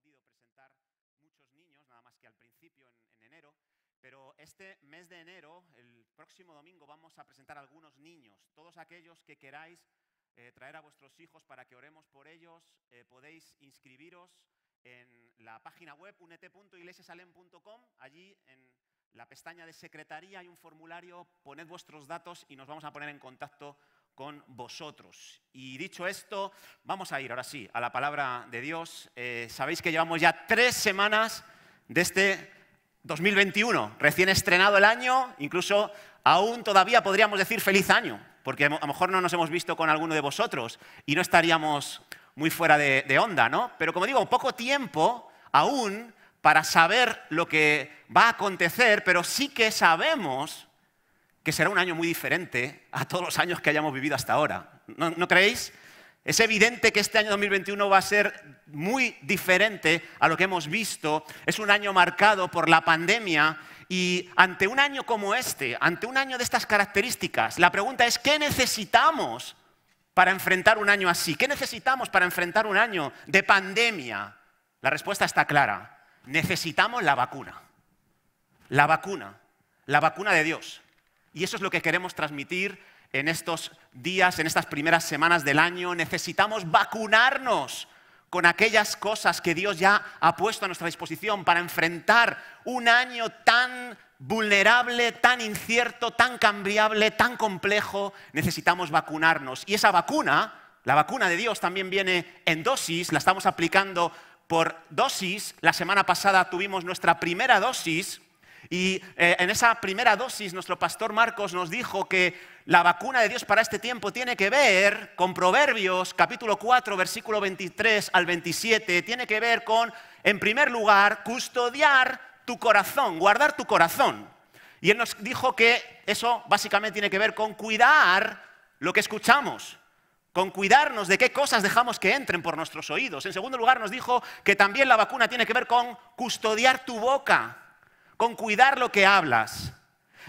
podido presentar muchos niños, nada más que al principio en, enero, pero este mes de enero, el próximo domingo, vamos a presentar algunos niños. Todos aquellos que queráis eh, traer a vuestros hijos para que oremos por ellos, eh, podéis inscribiros en la página web unet.iglesiasalem.com. Allí en la pestaña de secretaría hay un formulario, poned vuestros datos y nos vamos a poner en contacto con vosotros. Y dicho esto, vamos a ir ahora sí a la palabra de Dios. Eh, sabéis que llevamos ya tres semanas de este 2021, recién estrenado el año, incluso aún todavía podríamos decir feliz año, porque a lo mejor no nos hemos visto con alguno de vosotros y no estaríamos muy fuera de, de onda, ¿no? Pero como digo, poco tiempo aún para saber lo que va a acontecer, pero sí que sabemos que será un año muy diferente a todos los años que hayamos vivido hasta ahora. ¿No, creéis? Es evidente que este año 2021 va a ser muy diferente a lo que hemos visto. Es un año marcado por la pandemia y ante un año como este, ante un año de estas características, la pregunta es, ¿qué necesitamos para enfrentar un año así? ¿Qué necesitamos para enfrentar un año de pandemia? La respuesta está clara. Necesitamos la vacuna. La vacuna. La vacuna de Dios y eso es lo que queremos transmitir en estos días, en estas primeras semanas del año. Necesitamos vacunarnos con aquellas cosas que Dios ya ha puesto a nuestra disposición para enfrentar un año tan vulnerable, tan incierto, tan cambiable, tan complejo. Necesitamos vacunarnos. Y esa vacuna, la vacuna de Dios también viene en dosis, la estamos aplicando por dosis. La semana pasada tuvimos nuestra primera dosis y eh, en esa primera dosis nuestro pastor Marcos nos dijo que la vacuna de Dios para este tiempo tiene que ver con Proverbios capítulo 4 versículo 23 al 27, tiene que ver con, en primer lugar, custodiar tu corazón, guardar tu corazón. Y él nos dijo que eso básicamente tiene que ver con cuidar lo que escuchamos, con cuidarnos de qué cosas dejamos que entren por nuestros oídos. En segundo lugar, nos dijo que también la vacuna tiene que ver con custodiar tu boca, con cuidar lo que hablas.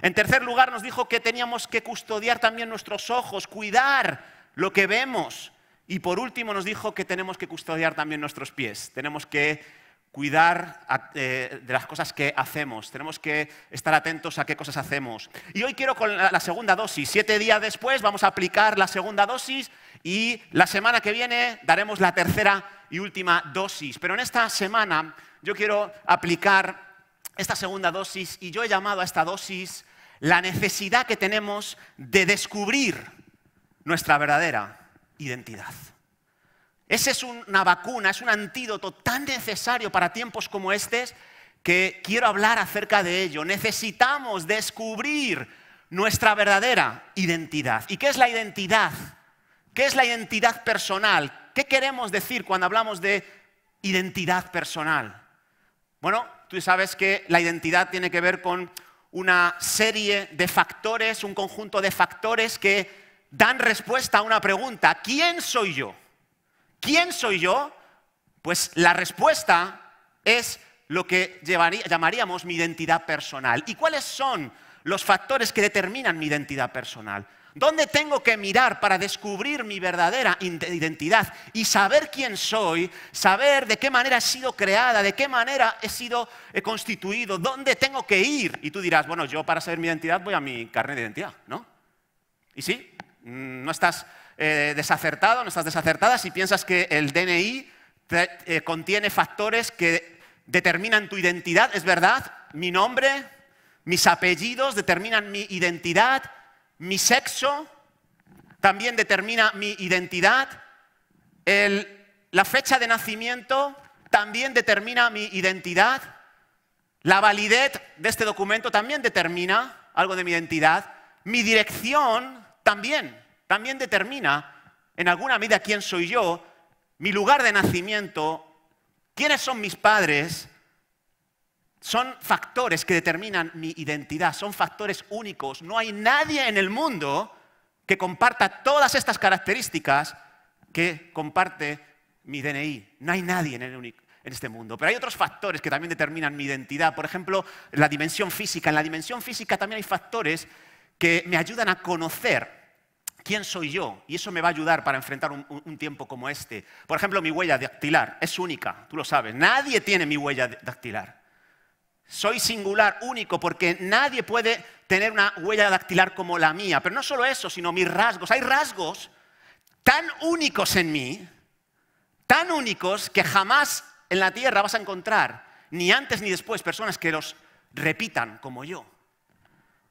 En tercer lugar, nos dijo que teníamos que custodiar también nuestros ojos, cuidar lo que vemos. Y por último, nos dijo que tenemos que custodiar también nuestros pies. Tenemos que cuidar eh, de las cosas que hacemos. Tenemos que estar atentos a qué cosas hacemos. Y hoy quiero con la segunda dosis. Siete días después vamos a aplicar la segunda dosis y la semana que viene daremos la tercera y última dosis. Pero en esta semana yo quiero aplicar esta segunda dosis y yo he llamado a esta dosis la necesidad que tenemos de descubrir nuestra verdadera identidad. Esa es una vacuna, es un antídoto tan necesario para tiempos como estos que quiero hablar acerca de ello. Necesitamos descubrir nuestra verdadera identidad. ¿Y qué es la identidad? ¿Qué es la identidad personal? ¿Qué queremos decir cuando hablamos de identidad personal? Bueno, Tú sabes que la identidad tiene que ver con una serie de factores, un conjunto de factores que dan respuesta a una pregunta. ¿Quién soy yo? ¿Quién soy yo? Pues la respuesta es lo que llamaríamos mi identidad personal. ¿Y cuáles son los factores que determinan mi identidad personal. ¿Dónde tengo que mirar para descubrir mi verdadera identidad y saber quién soy, saber de qué manera he sido creada, de qué manera he sido constituido, dónde tengo que ir? Y tú dirás, bueno, yo para saber mi identidad voy a mi carnet de identidad, ¿no? Y sí, mm, no estás eh, desacertado, no estás desacertada si piensas que el DNI eh, contiene factores que determinan tu identidad, es verdad, mi nombre, mis apellidos determinan mi identidad, mi sexo también determina mi identidad, la fecha de nacimiento también determina mi identidad, la validez de este documento también determina algo de mi identidad, mi dirección también, también determina en alguna medida quién soy yo, mi lugar de nacimiento, quiénes son mis padres, son factores que determinan mi identidad, son factores únicos. No hay nadie en el mundo que comparta todas estas características que comparte mi DNI. No hay nadie en, este mundo. Pero hay otros factores que también determinan mi identidad. Por ejemplo, la dimensión física. En la dimensión física también hay factores que me ayudan a conocer quién soy yo. Y eso me va a ayudar para enfrentar un, un, tiempo como este. Por ejemplo, mi huella dactilar es única, tú lo sabes. Nadie tiene mi huella dactilar. Soy singular, único, porque nadie puede tener una huella dactilar como la mía. Pero no solo eso, sino mis rasgos. Hay rasgos tan únicos en mí, tan únicos que jamás en la tierra vas a encontrar, ni antes ni después, personas que los repitan como yo.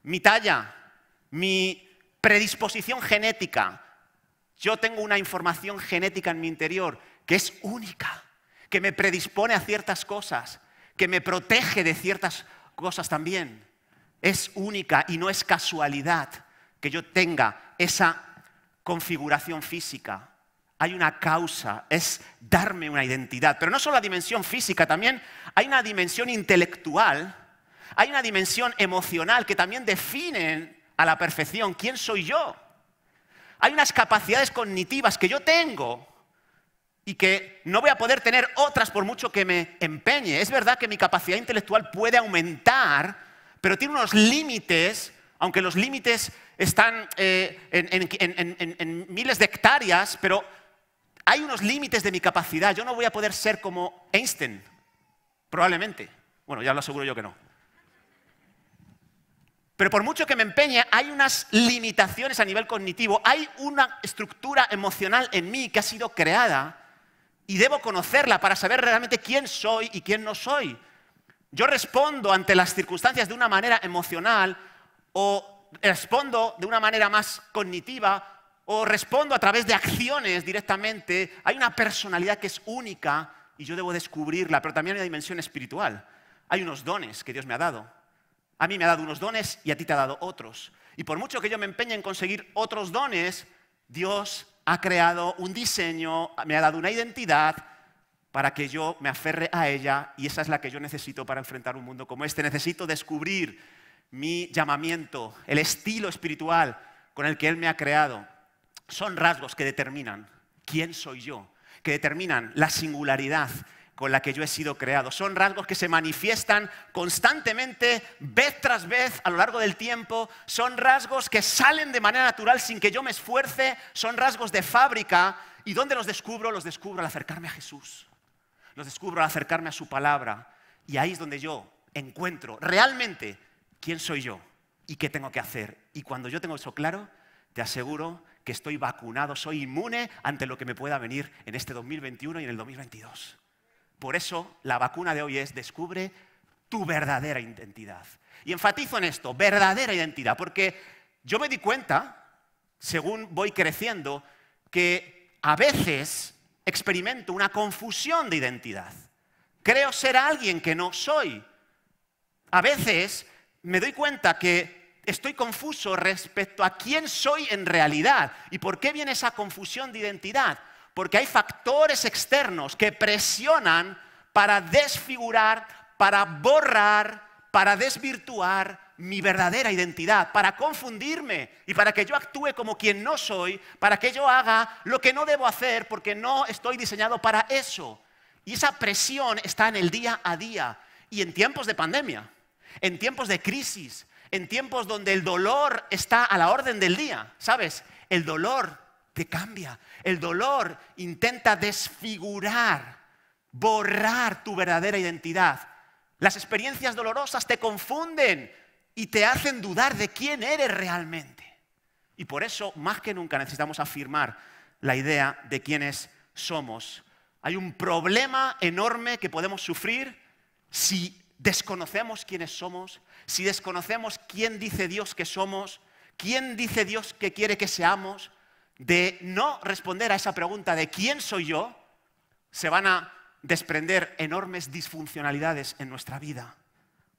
Mi talla, mi predisposición genética. Yo tengo una información genética en mi interior que es única, que me predispone a ciertas cosas que me protege de ciertas cosas también. Es única y no es casualidad que yo tenga esa configuración física. Hay una causa, es darme una identidad. Pero no solo la dimensión física, también hay una dimensión intelectual, hay una dimensión emocional que también definen a la perfección quién soy yo. Hay unas capacidades cognitivas que yo tengo y que no voy a poder tener otras por mucho que me empeñe. Es verdad que mi capacidad intelectual puede aumentar, pero tiene unos límites, aunque los límites están eh, en miles de hectáreas, pero hay unos límites de mi capacidad. Yo no voy a poder ser como Einstein, probablemente. Bueno, ya lo aseguro yo que no. Pero por mucho que me empeñe, hay unas limitaciones a nivel cognitivo, hay una estructura emocional en mí que ha sido creada y debo conocerla para saber realmente quién soy y quién no soy. Yo respondo ante las circunstancias de una manera emocional o respondo de una manera más cognitiva o respondo a través de acciones directamente. Hay una personalidad que es única y yo debo descubrirla, pero también hay una dimensión espiritual. Hay unos dones que Dios me ha dado. A mí me ha dado unos dones y a ti te ha dado otros. Y por mucho que yo me empeñe en conseguir otros dones, Dios ha creado un diseño, me ha dado una identidad para que yo me aferre a ella y esa es la que yo necesito para enfrentar un mundo como este. Necesito descubrir mi llamamiento, el estilo espiritual con el que Él me ha creado. Son rasgos que determinan quién soy yo, que determinan la singularidad con la que yo he sido creado. Son rasgos que se manifiestan constantemente, vez tras vez, a lo largo del tiempo. Son rasgos que salen de manera natural sin que yo me esfuerce. Son rasgos de fábrica. ¿Y dónde los descubro? Los descubro al acercarme a Jesús. Los descubro al acercarme a su palabra. Y ahí es donde yo encuentro realmente quién soy yo y qué tengo que hacer. Y cuando yo tengo eso claro, te aseguro que estoy vacunado, soy inmune ante lo que me pueda venir en este 2021 y en el 2022. Por eso la vacuna de hoy es descubre tu verdadera identidad. Y enfatizo en esto, verdadera identidad, porque yo me di cuenta, según voy creciendo, que a veces experimento una confusión de identidad. Creo ser alguien que no soy. A veces me doy cuenta que estoy confuso respecto a quién soy en realidad y por qué viene esa confusión de identidad porque hay factores externos que presionan para desfigurar, para borrar, para desvirtuar mi verdadera identidad, para confundirme y para que yo actúe como quien no soy, para que yo haga lo que no debo hacer porque no estoy diseñado para eso. Y esa presión está en el día a día y en tiempos de pandemia, en tiempos de crisis, en tiempos donde el dolor está a la orden del día, ¿sabes? El dolor te cambia. El dolor intenta desfigurar, borrar tu verdadera identidad. Las experiencias dolorosas te confunden y te hacen dudar de quién eres realmente. Y por eso, más que nunca, necesitamos afirmar la idea de quiénes somos. Hay un problema enorme que podemos sufrir si desconocemos quiénes somos, si desconocemos quién dice Dios que somos, quién dice Dios que quiere que seamos, de no responder a esa pregunta de quién soy yo, se van a desprender enormes disfuncionalidades en nuestra vida,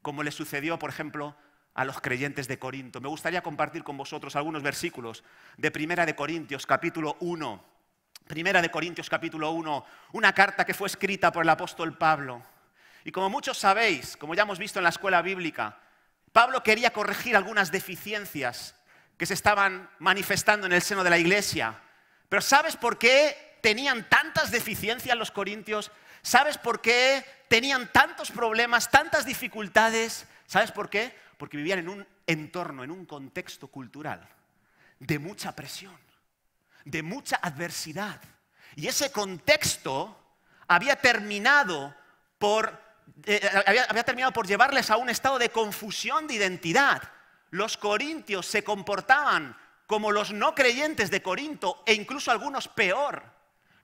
como le sucedió, por ejemplo, a los creyentes de Corinto. Me gustaría compartir con vosotros algunos versículos de Primera de Corintios, capítulo 1. Primera de Corintios, capítulo 1, una carta que fue escrita por el apóstol Pablo. Y como muchos sabéis, como ya hemos visto en la escuela bíblica, Pablo quería corregir algunas deficiencias que se estaban manifestando en el seno de la iglesia. Pero ¿sabes por qué tenían tantas deficiencias los corintios? ¿Sabes por qué tenían tantos problemas, tantas dificultades? ¿Sabes por qué? Porque vivían en un entorno, en un contexto cultural de mucha presión, de mucha adversidad. Y ese contexto había terminado por, eh, eh, había terminado por llevarles a un estado de confusión de identidad los corintios se comportaban como los no creyentes de Corinto e incluso algunos peor.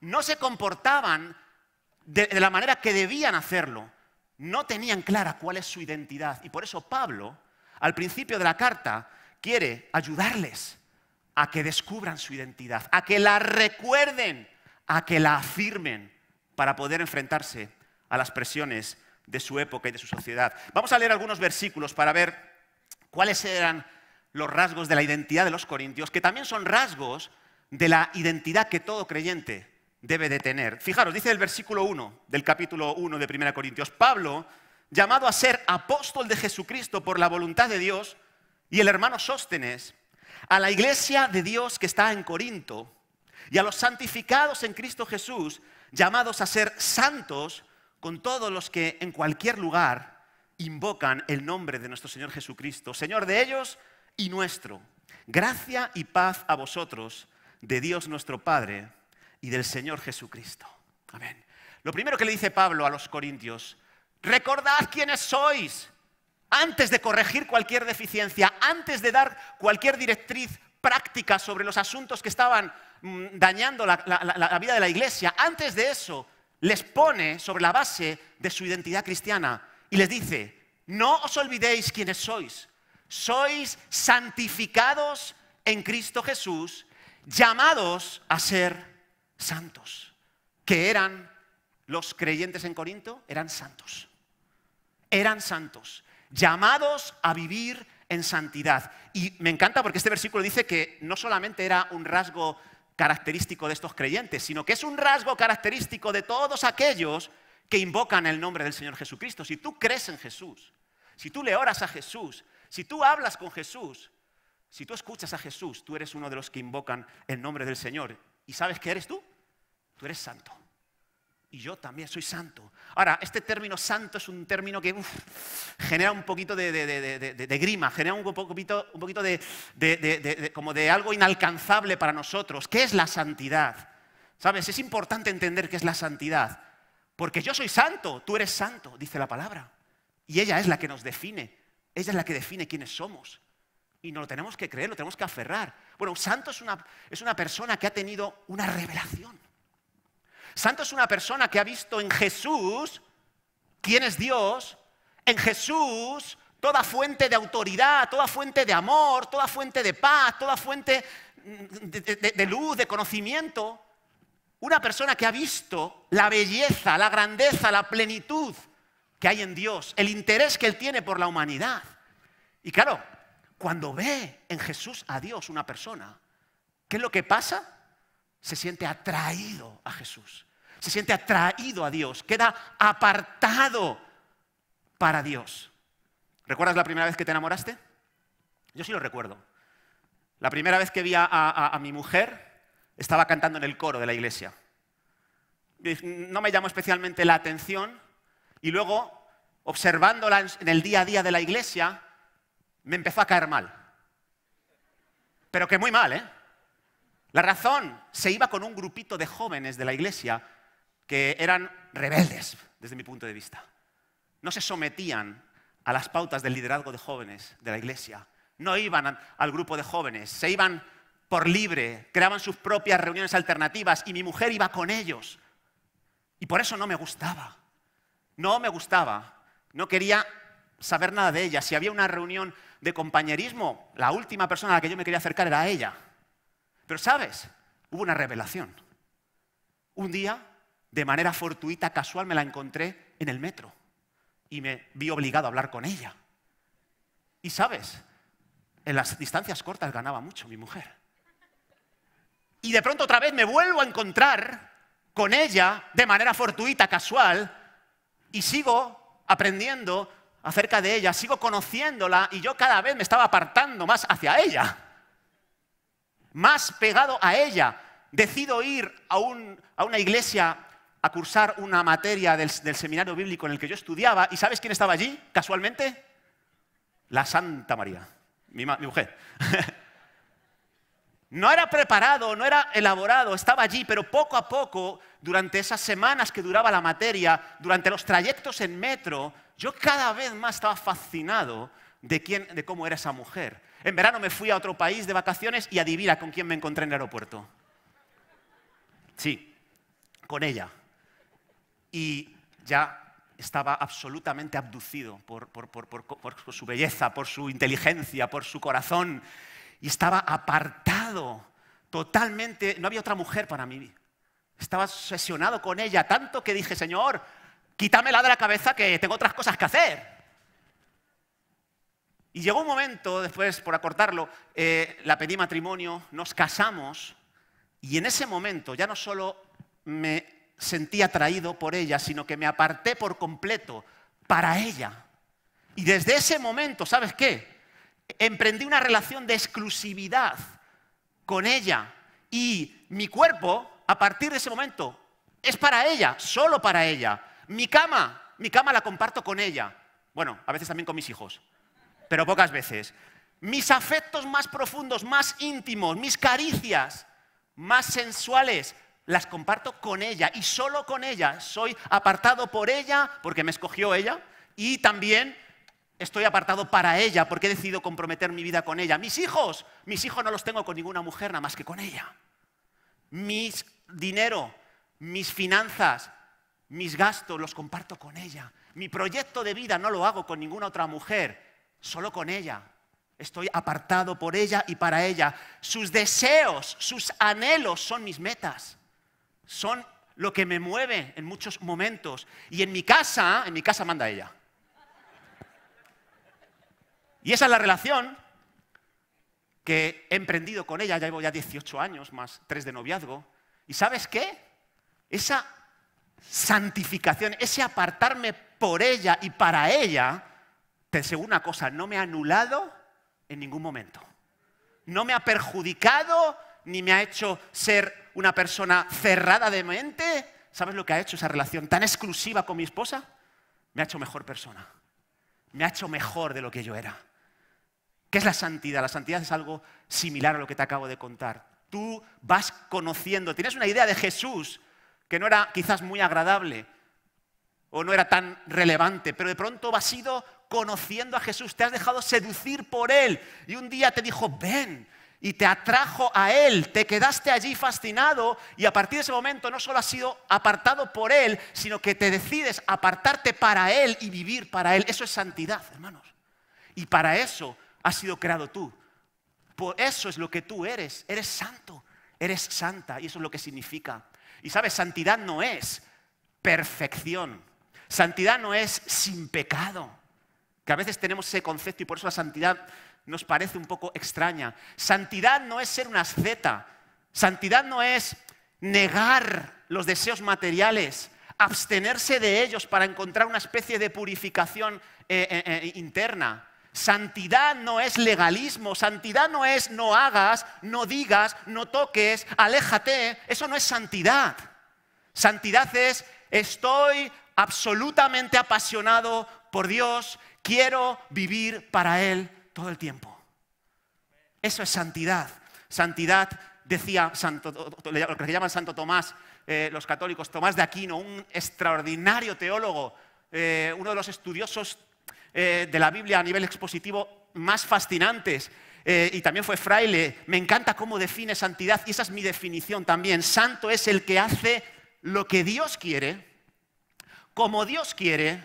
No se comportaban de, la manera que debían hacerlo. No tenían clara cuál es su identidad. Y por eso Pablo, al principio de la carta, quiere ayudarles a que descubran su identidad, a que la recuerden, a que la afirmen para poder enfrentarse a las presiones de su época y de su sociedad. Vamos a leer algunos versículos para ver cuáles eran los rasgos de la identidad de los corintios, que también son rasgos de la identidad que todo creyente debe de tener. Fijaros, dice el versículo 1 del capítulo 1 de 1 Corintios, Pablo, llamado a ser apóstol de Jesucristo por la voluntad de Dios, y el hermano Sóstenes, a la iglesia de Dios que está en Corinto, y a los santificados en Cristo Jesús, llamados a ser santos con todos los que en cualquier lugar invocan el nombre de nuestro Señor Jesucristo, Señor de ellos y nuestro. Gracia y paz a vosotros, de Dios nuestro Padre y del Señor Jesucristo. Amén. Lo primero que le dice Pablo a los Corintios, recordad quiénes sois. Antes de corregir cualquier deficiencia, antes de dar cualquier directriz práctica sobre los asuntos que estaban mm, dañando la, vida de la iglesia, antes de eso les pone sobre la base de su identidad cristiana y les dice, no os olvidéis quiénes sois, sois santificados en Cristo Jesús, llamados a ser santos, que eran los creyentes en Corinto, eran santos, eran santos, llamados a vivir en santidad. Y me encanta porque este versículo dice que no solamente era un rasgo característico de estos creyentes, sino que es un rasgo característico de todos aquellos que invocan el nombre del Señor Jesucristo. Si tú crees en Jesús, si tú le oras a Jesús, si tú hablas con Jesús, si tú escuchas a Jesús, tú eres uno de los que invocan el nombre del Señor. ¿Y sabes qué eres tú? Tú eres santo. Y yo también soy santo. Ahora, este término santo es un término que genera un poquito de, grima, genera un poquito, un poquito de, como de algo inalcanzable para nosotros. ¿Qué es la santidad? ¿Sabes? Es importante entender qué es la santidad. Porque yo soy santo, tú eres santo, dice la palabra. Y ella es la que nos define, ella es la que define quiénes somos. Y no lo tenemos que creer, lo tenemos que aferrar. Bueno, un santo es una, es una persona que ha tenido una revelación. Santo es una persona que ha visto en Jesús quién es Dios, en Jesús toda fuente de autoridad, toda fuente de amor, toda fuente de paz, toda fuente mm, de, luz, de conocimiento. Una persona que ha visto la belleza, la grandeza, la plenitud que hay en Dios, el interés que Él tiene por la humanidad. Y claro, cuando ve en Jesús a Dios una persona, ¿qué es lo que pasa? Se siente atraído a Jesús, se siente atraído a Dios, queda apartado para Dios. ¿Recuerdas la primera vez que te enamoraste? Yo sí lo recuerdo. La primera vez que vi a, mi mujer, estaba cantando en el coro de la iglesia. No me llamó especialmente la atención y luego, observándola en el día a día de la iglesia, me empezó a caer mal. Pero que muy mal, ¿eh? La razón, se iba con un grupito de jóvenes de la iglesia que eran rebeldes, desde mi punto de vista. No se sometían a las pautas del liderazgo de jóvenes de la iglesia. No iban al grupo de jóvenes, se iban por libre, creaban sus propias reuniones alternativas y mi mujer iba con ellos. Y por eso no me gustaba. No me gustaba. No quería saber nada de ella. Si había una reunión de compañerismo, la última persona a la que yo me quería acercar era ella. Pero sabes, hubo una revelación. Un día, de manera fortuita, casual, me la encontré en el metro y me vi obligado a hablar con ella. Y sabes, en las distancias cortas ganaba mucho mi mujer y de pronto otra vez me vuelvo a encontrar con ella de manera fortuita, casual, y sigo aprendiendo acerca de ella, sigo conociéndola y yo cada vez me estaba apartando más hacia ella, más pegado a ella. Decido ir a, una iglesia a cursar una materia del, seminario bíblico en el que yo estudiaba y ¿sabes quién estaba allí, casualmente? La Santa María, mi, mi mujer. No era preparado, no era elaborado, estaba allí, pero poco a poco, durante esas semanas que duraba la materia, durante los trayectos en metro, yo cada vez más estaba fascinado de, cómo era esa mujer. En verano me fui a otro país de vacaciones y adivina con quién me encontré en el aeropuerto. Sí, con ella. Y ya estaba absolutamente abducido por, su belleza, por su inteligencia, por su corazón y estaba apartado totalmente, no había otra mujer para mí. Estaba obsesionado con ella, tanto que dije, Señor, quítamela de la cabeza que tengo otras cosas que hacer. Y llegó un momento, después, por acortarlo, eh, la pedí matrimonio, nos casamos, y en ese momento ya no solo me sentí atraído por ella, sino que me aparté por completo para ella. Y desde ese momento, ¿sabes qué? emprendí una relación de exclusividad con ella y mi cuerpo, a partir de ese momento, es para ella, solo para ella. Mi cama, mi cama la comparto con ella. Bueno, a veces también con mis hijos, pero pocas veces. Mis afectos más profundos, más íntimos, mis caricias más sensuales, las comparto con ella y solo con ella. Soy apartado por ella porque me escogió ella y también estoy apartado para ella porque he decidido comprometer mi vida con ella. Mis hijos, mis hijos no los tengo con ninguna mujer nada más que con ella. Mis dinero, mis finanzas, mis gastos los comparto con ella. Mi proyecto de vida no lo hago con ninguna otra mujer, solo con ella. Estoy apartado por ella y para ella. Sus deseos, sus anhelos son mis metas. Son lo que me mueve en muchos momentos. Y en mi casa, en mi casa manda ella. Y esa es la relación que he emprendido con ella, ya llevo ya 18 años más tres de noviazgo. ¿Y sabes qué? Esa santificación, ese apartarme por ella y para ella, te aseguro una cosa, no me ha anulado en ningún momento. No me ha perjudicado ni me ha hecho ser una persona cerrada de mente. ¿Sabes lo que ha hecho esa relación tan exclusiva con mi esposa? Me ha hecho mejor persona. Me ha hecho mejor de lo que yo era. ¿Qué es la santidad? La santidad es algo similar a lo que te acabo de contar. Tú vas conociendo, tienes una idea de Jesús que no era quizás muy agradable o no era tan relevante, pero de pronto has ido conociendo a Jesús, te has dejado seducir por Él y un día te dijo, ven, y te atrajo a Él, te quedaste allí fascinado y a partir de ese momento no solo has sido apartado por Él, sino que te decides apartarte para Él y vivir para Él. Eso es santidad, hermanos. Y para eso has sido creado tú. Por eso es lo que tú eres. Eres santo, eres santa y eso es lo que significa. Y sabes, santidad no es perfección. Santidad no es sin pecado. Que a veces tenemos ese concepto y por eso la santidad nos parece un poco extraña. Santidad no es ser una asceta. Santidad no es negar los deseos materiales, abstenerse de ellos para encontrar una especie de purificación eh, eh, eh, interna. Santidad no es legalismo, santidad no es no hagas, no digas, no toques, aléjate, eso no es santidad. Santidad es estoy absolutamente apasionado por Dios, quiero vivir para Él todo el tiempo. Eso es santidad. Santidad, decía Santo, lo que llaman Santo Tomás, eh, los católicos, Tomás de Aquino, un extraordinario teólogo, eh, uno de los estudiosos eh, de la Biblia a nivel expositivo más fascinantes. Eh, y también fue fraile. Me encanta cómo define santidad y esa es mi definición también. Santo es el que hace lo que Dios quiere, como Dios quiere,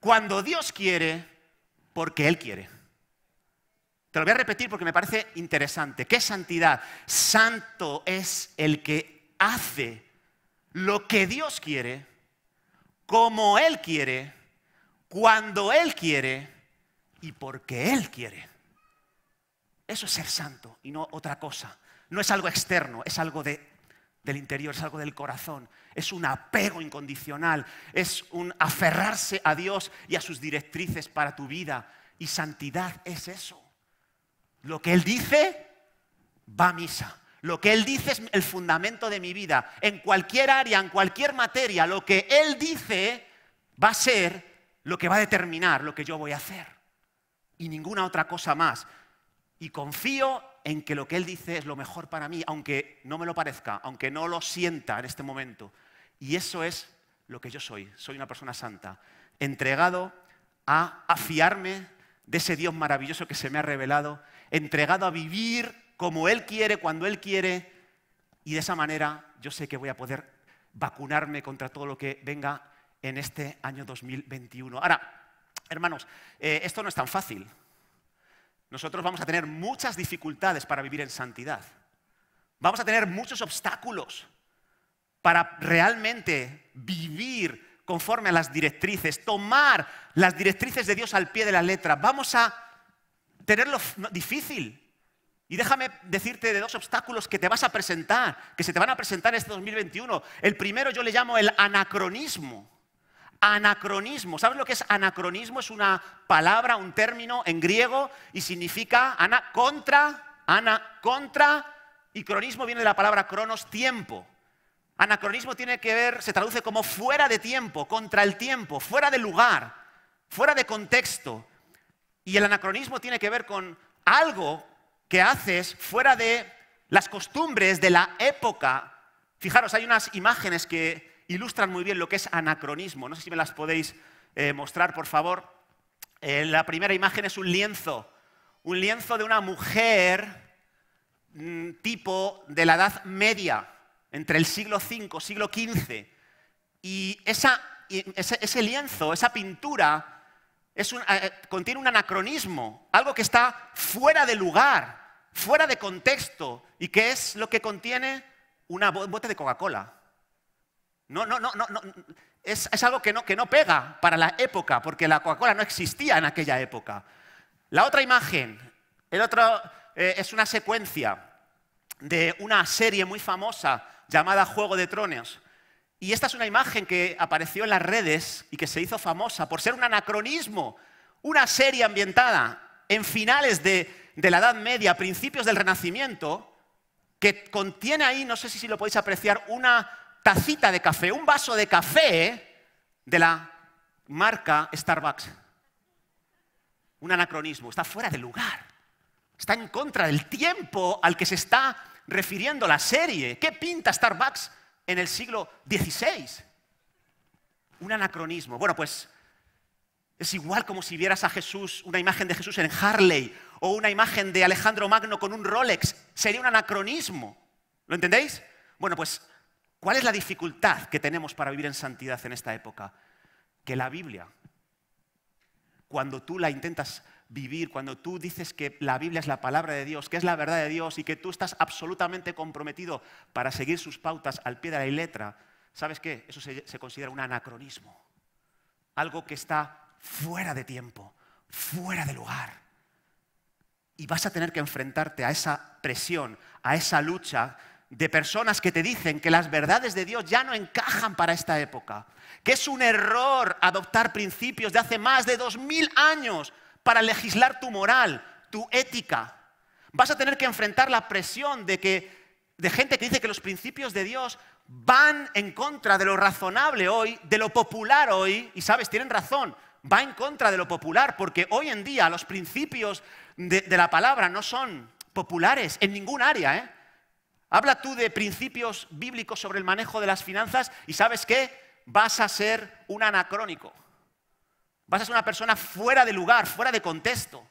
cuando Dios quiere, porque Él quiere. Te lo voy a repetir porque me parece interesante. ¿Qué santidad? Santo es el que hace lo que Dios quiere, como Él quiere, cuando Él quiere y porque Él quiere. Eso es ser santo y no otra cosa. No es algo externo, es algo del interior, es algo del corazón. Es un apego incondicional, es un aferrarse a Dios y a sus directrices para tu vida. Y santidad es eso. Lo que Él dice va a misa. Lo que Él dice es el fundamento de mi vida. En cualquier área, en cualquier materia, lo que Él dice va a ser lo que va a determinar lo que yo voy a hacer. Y ninguna otra cosa más. Y confío en que lo que Él dice es lo mejor para mí, aunque no me lo parezca, aunque no lo sienta en este momento. Y eso es lo que yo soy. Soy una persona santa, entregado a afiarme de ese Dios maravilloso que se me ha revelado, entregado a vivir como Él quiere, cuando Él quiere. Y de esa manera yo sé que voy a poder vacunarme contra todo lo que venga en este año 2021. Ahora, hermanos, eh, esto no es tan fácil. Nosotros vamos a tener muchas dificultades para vivir en santidad. Vamos a tener muchos obstáculos para realmente vivir conforme a las directrices, tomar las directrices de Dios al pie de la letra. Vamos a tenerlo difícil. Y déjame decirte de dos obstáculos que te vas a presentar, que se te van a presentar este 2021. El primero yo le llamo el anacronismo anacronismo. ¿Sabes lo que es anacronismo? Es una palabra, un término en griego y significa ana contra, ana contra, y cronismo viene de la palabra cronos, tiempo. Anacronismo tiene que ver, se traduce como fuera de tiempo, contra el tiempo, fuera de lugar, fuera de contexto. Y el anacronismo tiene que ver con algo que haces fuera de las costumbres de la época. Fijaros, hay unas imágenes que ilustran muy bien lo que es anacronismo. No sé si me las podéis eh, mostrar, por favor. Eh, la primera imagen es un lienzo, un lienzo de una mujer mm, tipo de la Edad Media, entre el siglo V, siglo XV. Y ese, lienzo, esa pintura, eh, contiene un anacronismo, algo que está fuera de lugar, fuera de contexto, y que es lo que contiene una, un bote de Coca-Cola. No, no, no, no, Es, algo que no, pega para la época, porque la Coca-Cola no existía en aquella época. La otra imagen, el otro, eh, es una secuencia de una serie muy famosa llamada Juego de Tronos. Y esta es una imagen que apareció en las redes y que se hizo famosa por ser un anacronismo, una serie ambientada en finales de, de la Edad Media, principios del Renacimiento, que contiene ahí, no sé si lo podéis apreciar, una tacita de café, un vaso de café de la marca Starbucks. Un anacronismo, está fuera de lugar. Está en contra del tiempo al que se está refiriendo la serie. ¿Qué pinta Starbucks en el siglo XVI? Un anacronismo. Bueno, pues es igual como si vieras a Jesús, una imagen de Jesús en Harley o una imagen de Alejandro Magno con un Rolex. Sería un anacronismo. ¿Lo entendéis? Bueno, pues ¿Cuál es la dificultad que tenemos para vivir en santidad en esta época? Que la Biblia, cuando tú la intentas vivir, cuando tú dices que la Biblia es la palabra de Dios, que es la verdad de Dios y que tú estás absolutamente comprometido para seguir sus pautas al pie de la letra, ¿sabes qué? Eso se, se considera un anacronismo, algo que está fuera de tiempo, fuera de lugar. Y vas a tener que enfrentarte a esa presión, a esa lucha de personas que te dicen que las verdades de Dios ya no encajan para esta época, que es un error adoptar principios de hace más de dos mil años para legislar tu moral, tu ética. Vas a tener que enfrentar la presión de, que, de gente que dice que los principios de Dios van en contra de lo razonable hoy, de lo popular hoy, y sabes, tienen razón, va en contra de lo popular, porque hoy en día los principios de, de la palabra no son populares en ningún área, ¿eh? Habla tú de principios bíblicos sobre el manejo de las finanzas y sabes qué? Vas a ser un anacrónico. Vas a ser una persona fuera de lugar, fuera de contexto.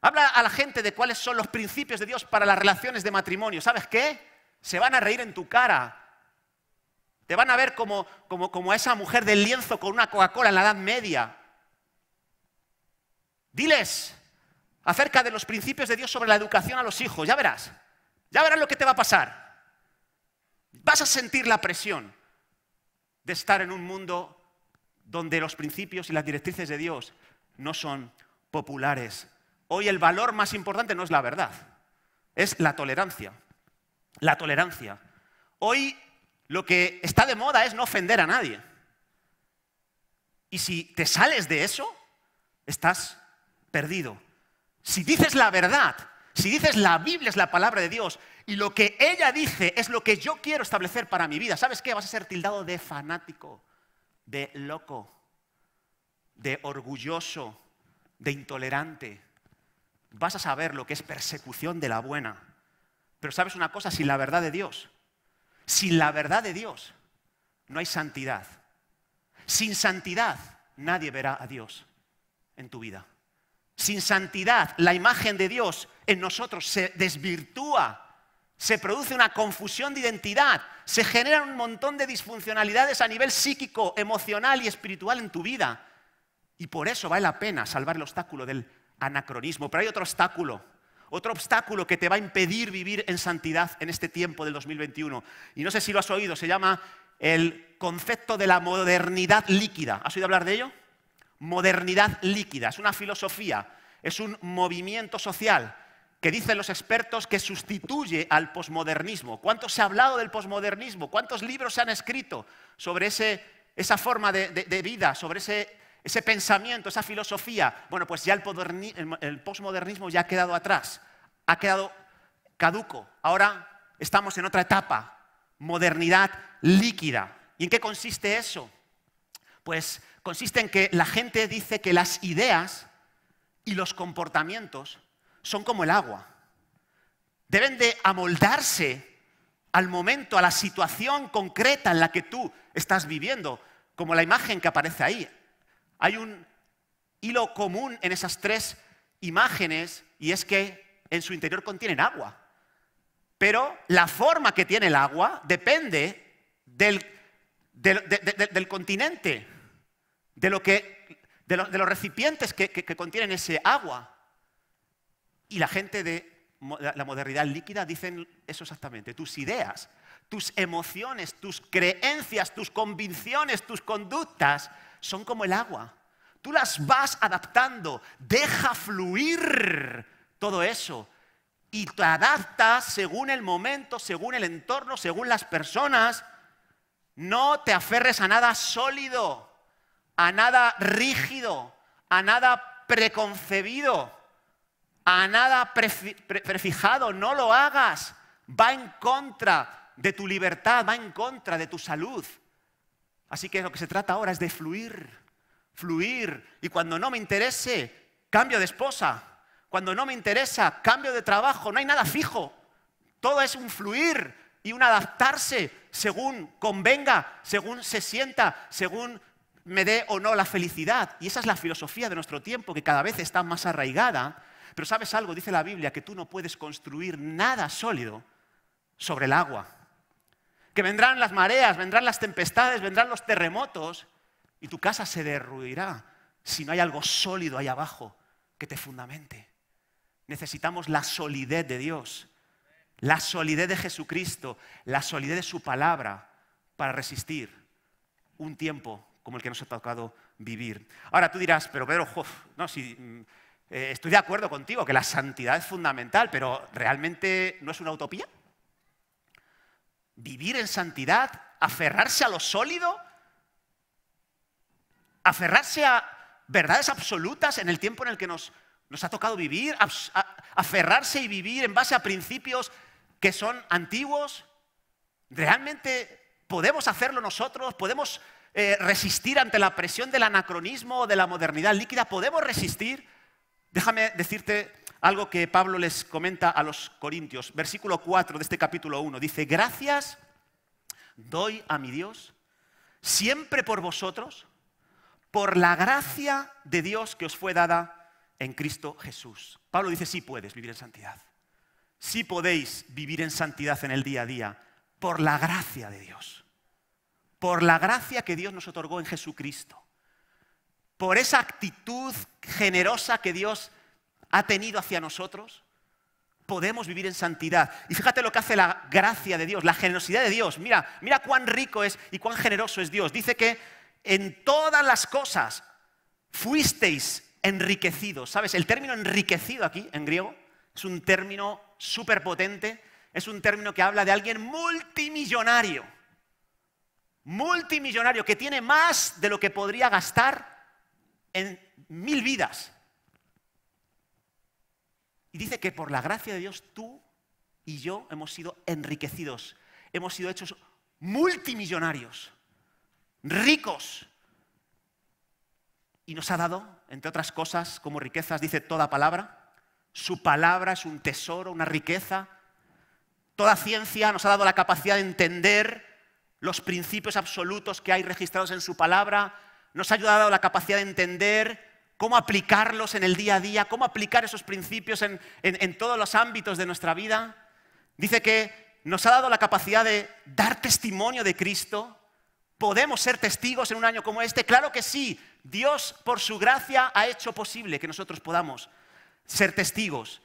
Habla a la gente de cuáles son los principios de Dios para las relaciones de matrimonio. ¿Sabes qué? Se van a reír en tu cara. Te van a ver como, como, esa mujer del lienzo con una Coca-Cola en la Edad Media. Diles acerca de los principios de Dios sobre la educación a los hijos, ya verás. Ya verás lo que te va a pasar. Vas a sentir la presión de estar en un mundo donde los principios y las directrices de Dios no son populares. Hoy el valor más importante no es la verdad, es la tolerancia. La tolerancia. Hoy lo que está de moda es no ofender a nadie. Y si te sales de eso, estás perdido. Si dices la verdad, si dices la Biblia es la palabra de Dios y lo que ella dice es lo que yo quiero establecer para mi vida, ¿sabes qué? Vas a ser tildado de fanático, de loco, de orgulloso, de intolerante. Vas a saber lo que es persecución de la buena. Pero sabes una cosa, sin la verdad de Dios, sin la verdad de Dios no hay santidad. Sin santidad nadie verá a Dios en tu vida. Sin santidad la imagen de Dios en nosotros, se desvirtúa, se produce una confusión de identidad, se generan un montón de disfuncionalidades a nivel psíquico, emocional y espiritual en tu vida. Y por eso vale la pena salvar el obstáculo del anacronismo. Pero hay otro obstáculo, otro obstáculo que te va a impedir vivir en santidad en este tiempo del 2021. Y no sé si lo has oído, se llama el concepto de la modernidad líquida. ¿Has oído hablar de ello? Modernidad líquida, es una filosofía, es un movimiento social que dicen los expertos que sustituye al posmodernismo. ¿Cuánto se ha hablado del posmodernismo? ¿Cuántos libros se han escrito sobre esa forma de, vida, sobre ese, pensamiento, esa filosofía? Bueno, pues ya el, el posmodernismo ya ha quedado atrás, ha quedado caduco. Ahora estamos en otra etapa, modernidad líquida. ¿Y en qué consiste eso? Pues consiste en que la gente dice que las ideas y los comportamientos son como el agua. Deben de amoldarse al momento, a la situación concreta en la que tú estás viviendo, como la imagen que aparece ahí. Hay un hilo común en esas tres imágenes y es que en su interior contienen agua. Pero la forma que tiene el agua depende del, continente, de, de, los recipientes que contienen ese agua. Y la gente de la modernidad líquida dicen eso exactamente. Tus ideas, tus emociones, tus creencias, tus convicciones, tus conductas son como el agua. Tú las vas adaptando, deja fluir todo eso y te adaptas según el momento, según el entorno, según las personas. No te aferres a nada sólido, a nada rígido, a nada preconcebido a nada prefijado, no lo hagas. Va en contra de tu libertad, va en contra de tu salud. Así que lo que se trata ahora es de fluir, fluir. Y cuando no me interese, cambio de esposa. Cuando no me interesa, cambio de trabajo. No hay nada fijo. Todo es un fluir y un adaptarse según convenga, según se sienta, según me dé o no la felicidad. Y esa es la filosofía de nuestro tiempo, que cada vez está más arraigada pero sabes algo, dice la Biblia, que tú no puedes construir nada sólido sobre el agua. Que vendrán las mareas, vendrán las tempestades, vendrán los terremotos y tu casa se derruirá si no hay algo sólido ahí abajo que te fundamente. Necesitamos la solidez de Dios, la solidez de Jesucristo, la solidez de su palabra para resistir un tiempo como el que nos ha tocado vivir. Ahora tú dirás, pero Pedro, no, si mm, eh, estoy de acuerdo contigo que la santidad es fundamental, pero ¿realmente no es una utopía? ¿Vivir en santidad? ¿Aferrarse a lo sólido? ¿Aferrarse a verdades absolutas en el tiempo en el que nos, ha tocado vivir? ¿Aferrarse y vivir en base a principios que son antiguos? ¿Realmente podemos hacerlo nosotros? ¿Podemos eh, resistir ante la presión del anacronismo o de la modernidad líquida? ¿Podemos resistir? Déjame decirte algo que Pablo les comenta a los Corintios. Versículo 4 de este capítulo 1 dice, gracias doy a mi Dios siempre por vosotros, por la gracia de Dios que os fue dada en Cristo Jesús. Pablo dice, sí puedes vivir en santidad. Sí podéis vivir en santidad en el día a día, por la gracia de Dios. Por la gracia que Dios nos otorgó en Jesucristo por esa actitud generosa que Dios ha tenido hacia nosotros, podemos vivir en santidad. Y fíjate lo que hace la gracia de Dios, la generosidad de Dios. Mira, mira cuán rico es y cuán generoso es Dios. Dice que en todas las cosas fuisteis enriquecidos. ¿Sabes? El término enriquecido aquí, en griego, es un término súper potente. Es un término que habla de alguien multimillonario. Multimillonario, que tiene más de lo que podría gastar en mil vidas. Y dice que por la gracia de Dios tú y yo hemos sido enriquecidos, hemos sido hechos multimillonarios, ricos. Y nos ha dado, entre otras cosas, como riquezas, dice toda palabra. Su palabra es un tesoro, una riqueza. Toda ciencia nos ha dado la capacidad de entender los principios absolutos que hay registrados en su palabra, nos ha ayudado la capacidad de entender cómo aplicarlos en el día a día, cómo aplicar esos principios en, en todos los ámbitos de nuestra vida. Dice que nos ha dado la capacidad de dar testimonio de Cristo, ¿Podemos ser testigos en un año como este? Claro que sí. Dios, por su gracia, ha hecho posible que nosotros podamos ser testigos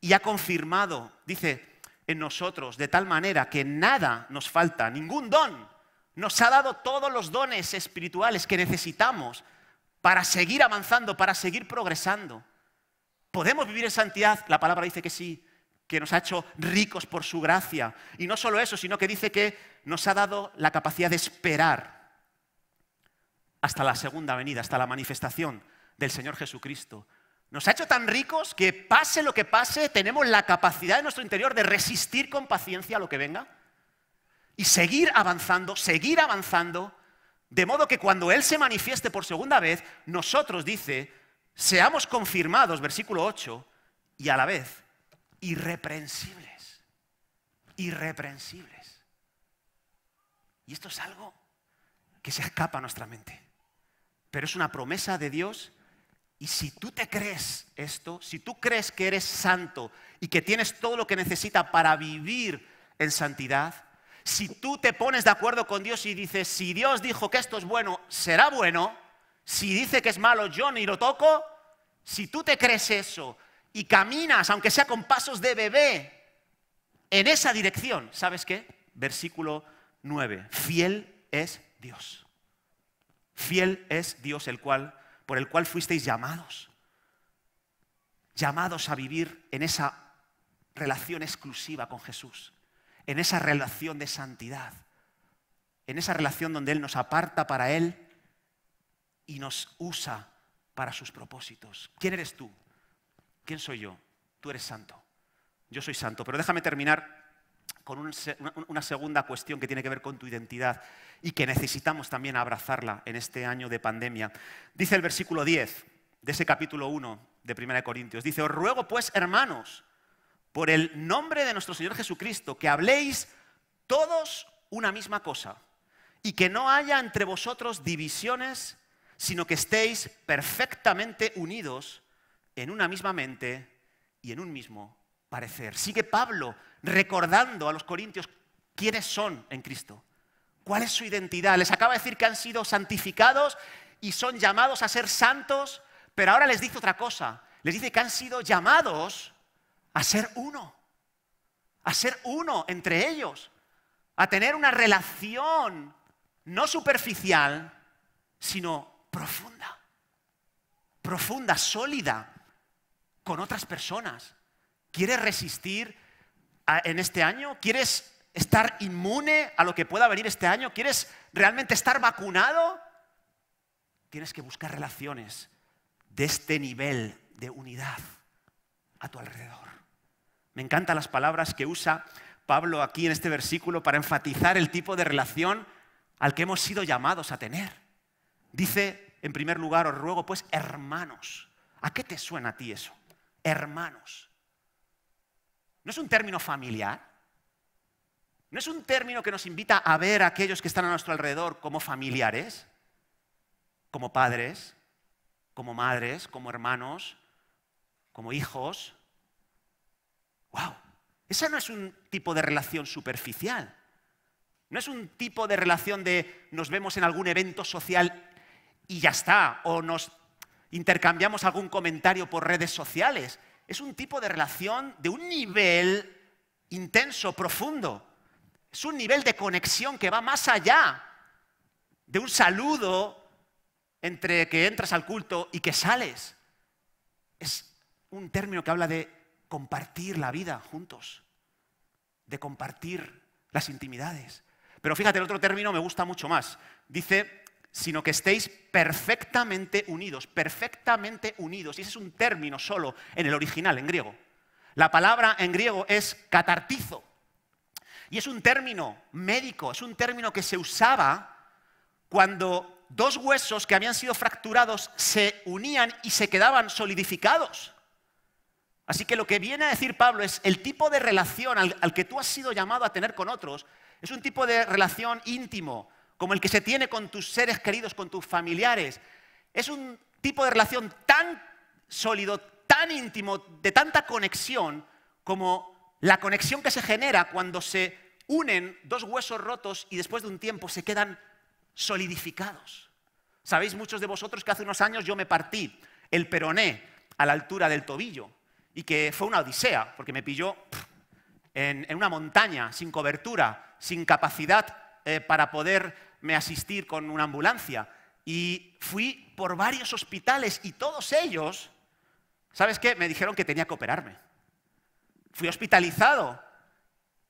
y ha confirmado, dice, en nosotros, de tal manera que nada nos falta, ningún don nos ha dado todos los dones espirituales que necesitamos para seguir avanzando, para seguir progresando. ¿Podemos vivir en santidad? La palabra dice que sí, que nos ha hecho ricos por su gracia. Y no solo eso, sino que dice que nos ha dado la capacidad de esperar hasta la segunda venida, hasta la manifestación del Señor Jesucristo. Nos ha hecho tan ricos que pase lo que pase, tenemos la capacidad en nuestro interior de resistir con paciencia a lo que venga y seguir avanzando, seguir avanzando, de modo que cuando Él se manifieste por segunda vez, nosotros, dice, seamos confirmados, versículo 8, y a la vez irreprensibles, irreprensibles. Y esto es algo que se escapa a nuestra mente, pero es una promesa de Dios y si tú te crees esto, si tú crees que eres santo y que tienes todo lo que necesita para vivir en santidad, si tú te pones de acuerdo con Dios y dices, si Dios dijo que esto es bueno, será bueno. Si dice que es malo, yo ni lo toco. Si tú te crees eso y caminas, aunque sea con pasos de bebé, en esa dirección, ¿sabes qué? Versículo 9. Fiel es Dios. Fiel es Dios el cual, por el cual fuisteis llamados. Llamados a vivir en esa relación exclusiva con Jesús en esa relación de santidad, en esa relación donde Él nos aparta para Él y nos usa para sus propósitos. ¿Quién eres tú? ¿Quién soy yo? Tú eres santo. Yo soy santo. Pero déjame terminar con una segunda cuestión que tiene que ver con tu identidad y que necesitamos también abrazarla en este año de pandemia. Dice el versículo 10 de ese capítulo 1 de 1 Corintios. Dice, os ruego pues, hermanos, por el nombre de nuestro Señor Jesucristo, que habléis todos una misma cosa, y que no haya entre vosotros divisiones, sino que estéis perfectamente unidos en una misma mente y en un mismo parecer. Sigue Pablo recordando a los corintios quiénes son en Cristo, cuál es su identidad. Les acaba de decir que han sido santificados y son llamados a ser santos, pero ahora les dice otra cosa. Les dice que han sido llamados a ser uno, a ser uno entre ellos, a tener una relación no superficial, sino profunda, profunda, sólida con otras personas. ¿Quieres resistir en este año? ¿Quieres estar inmune a lo que pueda venir este año? ¿Quieres realmente estar vacunado? Tienes que buscar relaciones de este nivel de unidad a tu alrededor. Me encantan las palabras que usa Pablo aquí en este versículo para enfatizar el tipo de relación al que hemos sido llamados a tener. Dice, en primer lugar, os ruego pues, hermanos. ¿A qué te suena a ti eso? Hermanos. ¿No es un término familiar? ¿No es un término que nos invita a ver a aquellos que están a nuestro alrededor como familiares, como padres, como madres, como hermanos, como hijos, ¡Wow! Esa no es un tipo de relación superficial. No es un tipo de relación de nos vemos en algún evento social y ya está, o nos intercambiamos algún comentario por redes sociales. Es un tipo de relación de un nivel intenso, profundo. Es un nivel de conexión que va más allá de un saludo entre que entras al culto y que sales. Es un término que habla de compartir la vida juntos, de compartir las intimidades. Pero fíjate, el otro término me gusta mucho más. Dice, sino que estéis perfectamente unidos, perfectamente unidos. Y ese es un término solo en el original, en griego. La palabra en griego es catartizo. Y es un término médico, es un término que se usaba cuando dos huesos que habían sido fracturados se unían y se quedaban solidificados. Así que lo que viene a decir Pablo es el tipo de relación al, que tú has sido llamado a tener con otros, es un tipo de relación íntimo, como el que se tiene con tus seres queridos, con tus familiares. Es un tipo de relación tan sólido, tan íntimo, de tanta conexión, como la conexión que se genera cuando se unen dos huesos rotos y después de un tiempo se quedan solidificados. Sabéis muchos de vosotros que hace unos años yo me partí el peroné a la altura del tobillo y que fue una odisea, porque me pilló en, una montaña, sin cobertura, sin capacidad eh, para poderme asistir con una ambulancia. Y fui por varios hospitales y todos ellos, ¿sabes qué? Me dijeron que tenía que operarme. Fui hospitalizado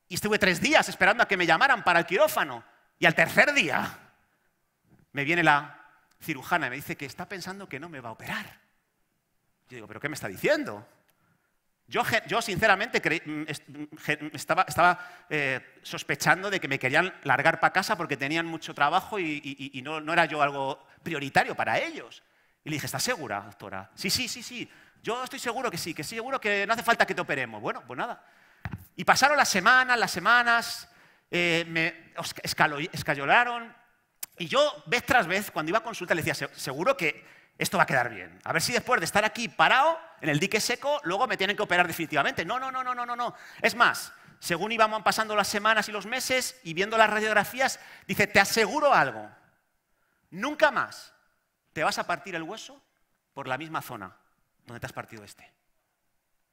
y estuve tres días esperando a que me llamaran para el quirófano. Y al tercer día me viene la cirujana y me dice que está pensando que no me va a operar. Yo digo, ¿pero qué me está diciendo? Yo, yo sinceramente mm, mm, mm, estaba, eh, sospechando de que me querían largar para casa porque tenían mucho trabajo y, no, no, era yo algo prioritario para ellos. Y le dije, ¿estás segura, doctora? Sí, sí, sí, sí. Yo estoy seguro que sí, que sí, seguro que no hace falta que te operemos. Bueno, pues nada. Y pasaron las semanas, las semanas, eh, me escayolaron. Y yo, vez tras vez, cuando iba a consulta, le decía, seguro que esto va a quedar bien. A ver si después de estar aquí parado, en el dique seco, luego me tienen que operar definitivamente. No, no, no, no, no, no, Es más, según íbamos pasando las semanas y los meses y viendo las radiografías, dice, te aseguro algo. Nunca más te vas a partir el hueso por la misma zona donde te has partido este.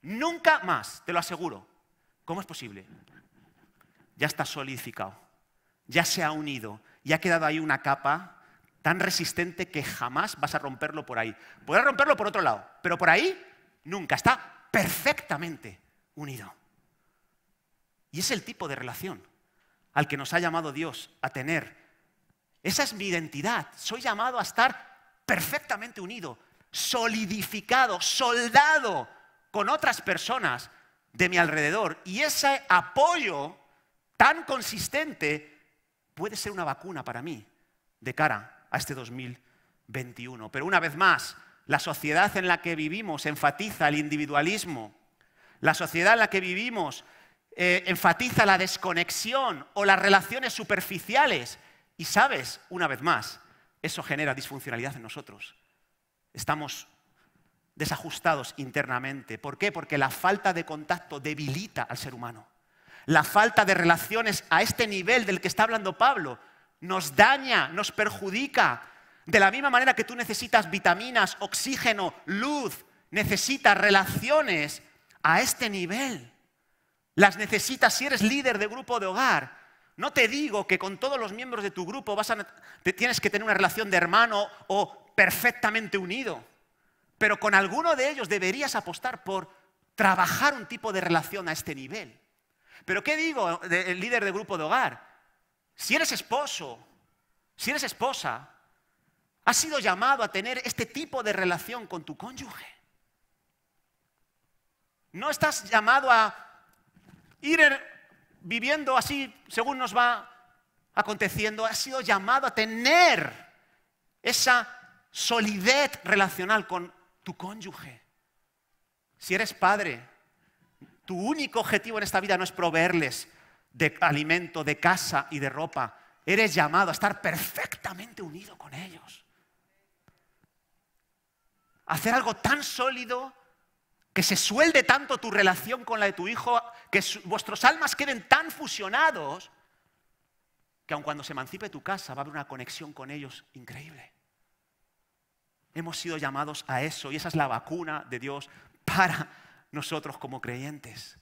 Nunca más, te lo aseguro. ¿Cómo es posible? Ya está solidificado, ya se ha unido, ya ha quedado ahí una capa tan resistente que jamás vas a romperlo por ahí. Podrás romperlo por otro lado, pero por ahí nunca. Está perfectamente unido. Y es el tipo de relación al que nos ha llamado Dios a tener. Esa es mi identidad. Soy llamado a estar perfectamente unido, solidificado, soldado con otras personas de mi alrededor. Y ese apoyo tan consistente puede ser una vacuna para mí de cara a este 2021. Pero una vez más, la sociedad en la que vivimos enfatiza el individualismo. La sociedad en la que vivimos eh, enfatiza la desconexión o las relaciones superficiales. Y sabes, una vez más, eso genera disfuncionalidad en nosotros. Estamos desajustados internamente. ¿Por qué? Porque la falta de contacto debilita al ser humano. La falta de relaciones a este nivel del que está hablando Pablo nos daña, nos perjudica. De la misma manera que tú necesitas vitaminas, oxígeno, luz, necesitas relaciones a este nivel. Las necesitas si eres líder de grupo de hogar. No te digo que con todos los miembros de tu grupo vas a, te tienes que tener una relación de hermano o perfectamente unido, pero con alguno de ellos deberías apostar por trabajar un tipo de relación a este nivel. Pero ¿qué digo del líder de grupo de hogar? Si eres esposo, si eres esposa, has sido llamado a tener este tipo de relación con tu cónyuge. No estás llamado a ir viviendo así según nos va aconteciendo. Has sido llamado a tener esa solidez relacional con tu cónyuge. Si eres padre, tu único objetivo en esta vida no es proveerles de alimento, de casa y de ropa. Eres llamado a estar perfectamente unido con ellos. Hacer algo tan sólido que se suelde tanto tu relación con la de tu hijo, que vuestros almas queden tan fusionados, que aun cuando se emancipe tu casa va a haber una conexión con ellos increíble. Hemos sido llamados a eso y esa es la vacuna de Dios para nosotros como creyentes.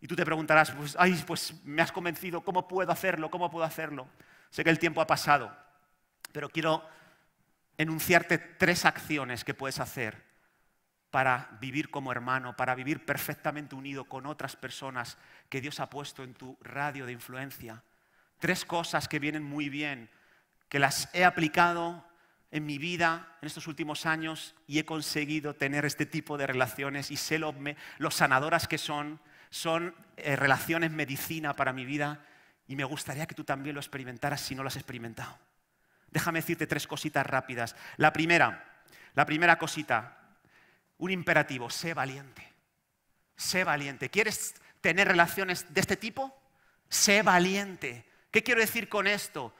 Y tú te preguntarás, pues, ay, pues me has convencido, ¿cómo puedo hacerlo? ¿Cómo puedo hacerlo? Sé que el tiempo ha pasado, pero quiero enunciarte tres acciones que puedes hacer para vivir como hermano, para vivir perfectamente unido con otras personas que Dios ha puesto en tu radio de influencia. Tres cosas que vienen muy bien, que las he aplicado en mi vida en estos últimos años y he conseguido tener este tipo de relaciones y sé lo, lo sanadoras que son son eh, relaciones medicina para mi vida y me gustaría que tú también lo experimentaras si no lo has experimentado. Déjame decirte tres cositas rápidas. La primera, la primera cosita, un imperativo, sé valiente. Sé valiente. ¿Quieres tener relaciones de este tipo? Sé valiente. ¿Qué quiero decir con esto?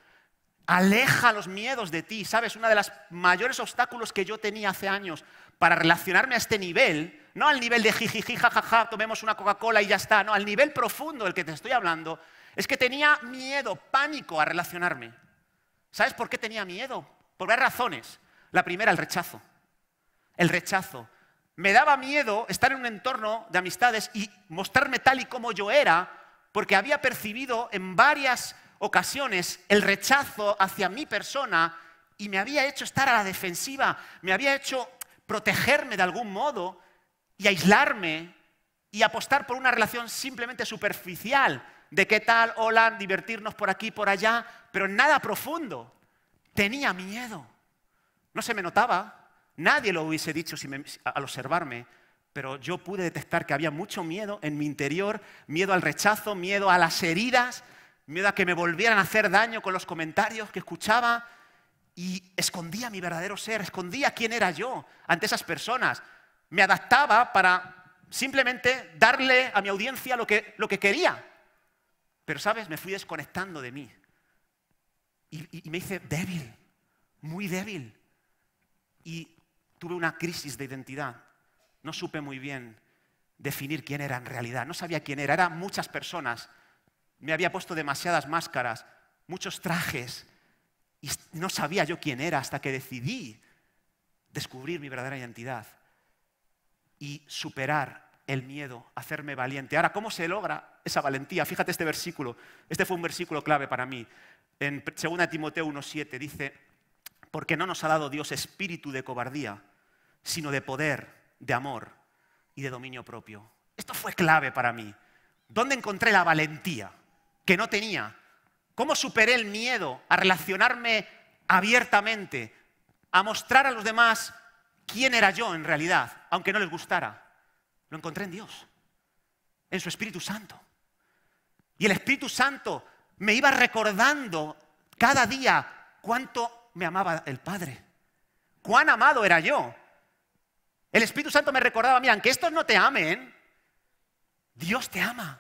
Aleja los miedos de ti, ¿sabes? Uno de los mayores obstáculos que yo tenía hace años para relacionarme a este nivel no al nivel de jijiji, jajaja, tomemos una Coca-Cola y ya está. No, al nivel profundo del que te estoy hablando, es que tenía miedo, pánico a relacionarme. ¿Sabes por qué tenía miedo? Por varias razones. La primera, el rechazo. El rechazo. Me daba miedo estar en un entorno de amistades y mostrarme tal y como yo era, porque había percibido en varias ocasiones el rechazo hacia mi persona y me había hecho estar a la defensiva, me había hecho protegerme de algún modo y aislarme y apostar por una relación simplemente superficial de qué tal, hola, divertirnos por aquí, por allá, pero nada profundo. Tenía miedo. No se me notaba. Nadie lo hubiese dicho al observarme, pero yo pude detectar que había mucho miedo en mi interior, miedo al rechazo, miedo a las heridas, miedo a que me volvieran a hacer daño con los comentarios que escuchaba y escondía mi verdadero ser, escondía quién era yo ante esas personas me adaptaba para simplemente darle a mi audiencia lo que, quería. Pero, ¿sabes? Me fui desconectando de mí. Y, y me hice débil, muy débil. Y tuve una crisis de identidad. No supe muy bien definir quién era en realidad. No sabía quién era. Eran muchas personas. Me había puesto demasiadas máscaras, muchos trajes. Y no sabía yo quién era hasta que decidí descubrir mi verdadera identidad y superar el miedo, hacerme valiente. Ahora, ¿cómo se logra esa valentía? Fíjate este versículo. Este fue un versículo clave para mí. En 2 Timoteo 1.7 dice, porque no nos ha dado Dios espíritu de cobardía, sino de poder, de amor y de dominio propio. Esto fue clave para mí. ¿Dónde encontré la valentía que no tenía? ¿Cómo superé el miedo a relacionarme abiertamente, a mostrar a los demás quién era yo en realidad, aunque no les gustara, lo encontré en Dios, en su Espíritu Santo. Y el Espíritu Santo me iba recordando cada día cuánto me amaba el Padre, cuán amado era yo. El Espíritu Santo me recordaba, mira, aunque estos no te amen, Dios te ama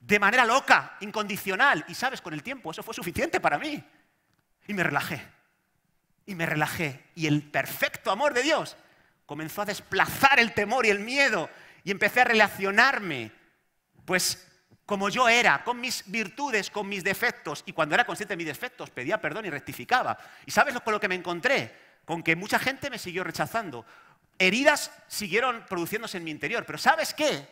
de manera loca, incondicional. Y sabes, con el tiempo eso fue suficiente para mí. Y me relajé y me relajé. Y el perfecto amor de Dios comenzó a desplazar el temor y el miedo y empecé a relacionarme, pues como yo era, con mis virtudes, con mis defectos. Y cuando era consciente de mis defectos, pedía perdón y rectificaba. ¿Y sabes con lo que me encontré? Con que mucha gente me siguió rechazando. Heridas siguieron produciéndose en mi interior. Pero ¿sabes qué?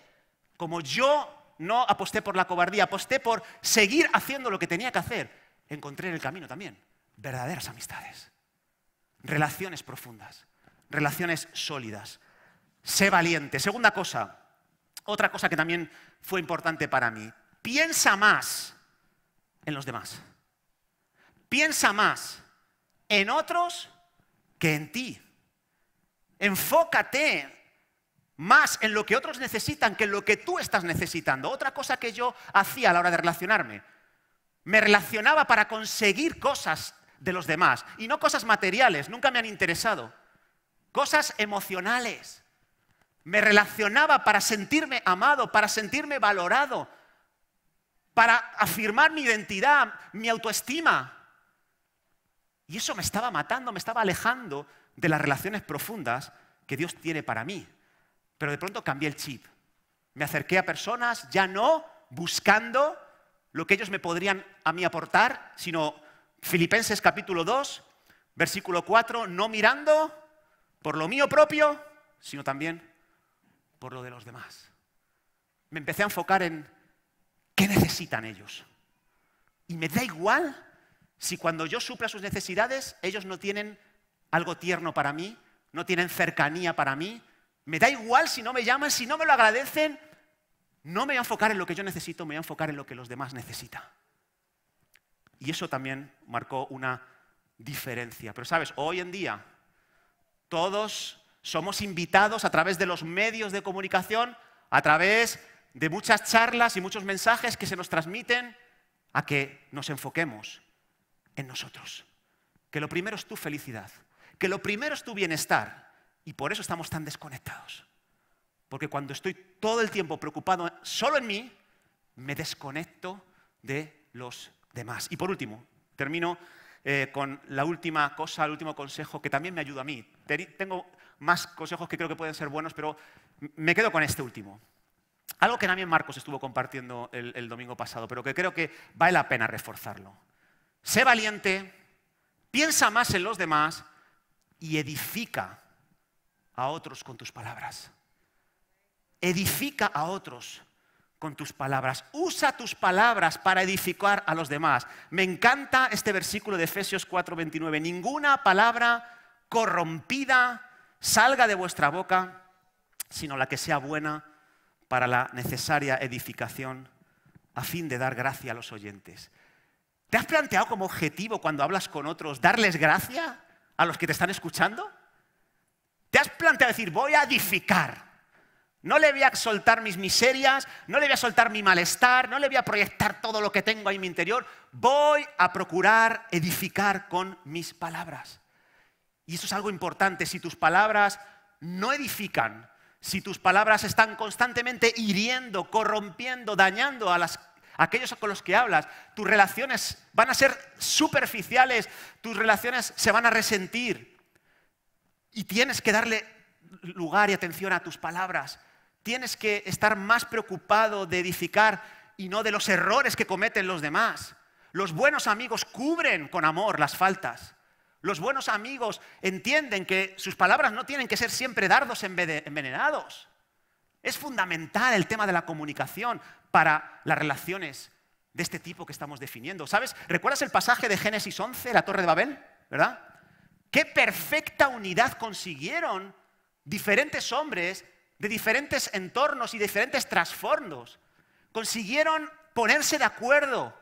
Como yo no aposté por la cobardía, aposté por seguir haciendo lo que tenía que hacer, encontré en el camino también verdaderas amistades Relaciones profundas, relaciones sólidas. Sé valiente. Segunda cosa, otra cosa que también fue importante para mí. Piensa más en los demás. Piensa más en otros que en ti. Enfócate más en lo que otros necesitan que en lo que tú estás necesitando. Otra cosa que yo hacía a la hora de relacionarme. Me relacionaba para conseguir cosas de los demás. Y no cosas materiales, nunca me han interesado. Cosas emocionales. Me relacionaba para sentirme amado, para sentirme valorado, para afirmar mi identidad, mi autoestima. Y eso me estaba matando, me estaba alejando de las relaciones profundas que Dios tiene para mí. Pero de pronto cambié el chip. Me acerqué a personas, ya no buscando lo que ellos me podrían a mí aportar, sino Filipenses capítulo 2, versículo 4, no mirando por lo mío propio, sino también por lo de los demás. Me empecé a enfocar en qué necesitan ellos. Y me da igual si cuando yo supla sus necesidades, ellos no tienen algo tierno para mí, no tienen cercanía para mí. Me da igual si no me llaman, si no me lo agradecen. No me voy a enfocar en lo que yo necesito, me voy a enfocar en lo que los demás necesitan. Y eso también marcó una diferencia. Pero sabes, hoy en día todos somos invitados a través de los medios de comunicación, a través de muchas charlas y muchos mensajes que se nos transmiten, a que nos enfoquemos en nosotros. Que lo primero es tu felicidad, que lo primero es tu bienestar. Y por eso estamos tan desconectados. Porque cuando estoy todo el tiempo preocupado solo en mí, me desconecto de los y por último, termino eh, con la última cosa, el último consejo que también me ayuda a mí. Tengo más consejos que creo que pueden ser buenos, pero me quedo con este último. Algo que también Marcos estuvo compartiendo el, el domingo pasado, pero que creo que vale la pena reforzarlo. Sé valiente, piensa más en los demás y edifica a otros con tus palabras. Edifica a otros con tus palabras. Usa tus palabras para edificar a los demás. Me encanta este versículo de Efesios 4:29. Ninguna palabra corrompida salga de vuestra boca, sino la que sea buena para la necesaria edificación a fin de dar gracia a los oyentes. ¿Te has planteado como objetivo cuando hablas con otros darles gracia a los que te están escuchando? ¿Te has planteado decir, voy a edificar? No le voy a soltar mis miserias, no le voy a soltar mi malestar, no le voy a proyectar todo lo que tengo ahí en mi interior. Voy a procurar edificar con mis palabras. Y eso es algo importante. Si tus palabras no edifican, si tus palabras están constantemente hiriendo, corrompiendo, dañando a aquellos con los que hablas, tus relaciones van a ser superficiales, tus relaciones se van a resentir. Y tienes que darle lugar y atención a tus palabras tienes que estar más preocupado de edificar y no de los errores que cometen los demás. Los buenos amigos cubren con amor las faltas. Los buenos amigos entienden que sus palabras no tienen que ser siempre dardos envenenados. Es fundamental el tema de la comunicación para las relaciones de este tipo que estamos definiendo. ¿Sabes? ¿Recuerdas el pasaje de Génesis 11, la Torre de Babel? ¿Verdad? Qué perfecta unidad consiguieron diferentes hombres de diferentes entornos y diferentes trasfondos, consiguieron ponerse de acuerdo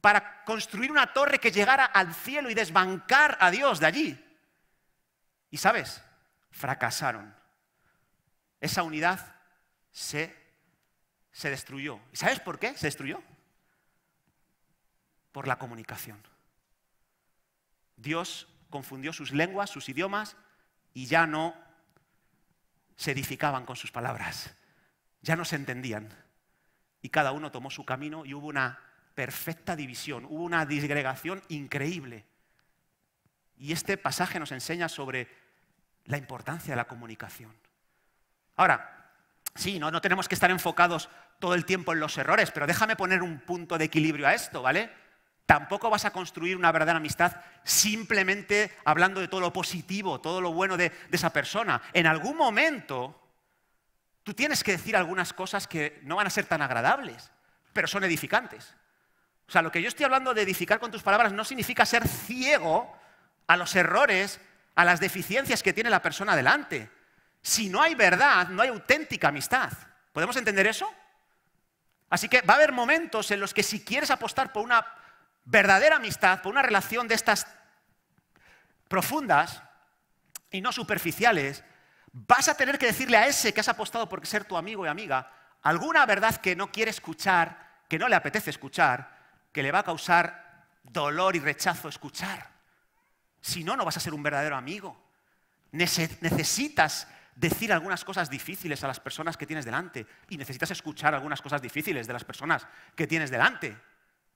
para construir una torre que llegara al cielo y desbancar a Dios de allí. Y sabes, fracasaron. Esa unidad se, se destruyó. ¿Y sabes por qué se destruyó? Por la comunicación. Dios confundió sus lenguas, sus idiomas, y ya no se edificaban con sus palabras, ya no se entendían. Y cada uno tomó su camino y hubo una perfecta división, hubo una disgregación increíble. Y este pasaje nos enseña sobre la importancia de la comunicación. Ahora, sí, no, no tenemos que estar enfocados todo el tiempo en los errores, pero déjame poner un punto de equilibrio a esto, ¿vale? Tampoco vas a construir una verdadera amistad simplemente hablando de todo lo positivo, todo lo bueno de, esa persona. En algún momento tú tienes que decir algunas cosas que no van a ser tan agradables, pero son edificantes. O sea, lo que yo estoy hablando de edificar con tus palabras no significa ser ciego a los errores, a las deficiencias que tiene la persona delante. Si no hay verdad, no hay auténtica amistad. ¿Podemos entender eso? Así que va a haber momentos en los que si quieres apostar por una verdadera amistad, por una relación de estas profundas y no superficiales, vas a tener que decirle a ese que has apostado por ser tu amigo y amiga alguna verdad que no quiere escuchar, que no le apetece escuchar, que le va a causar dolor y rechazo escuchar. Si no, no vas a ser un verdadero amigo. Necesitas decir algunas cosas difíciles a las personas que tienes delante y necesitas escuchar algunas cosas difíciles de las personas que tienes delante.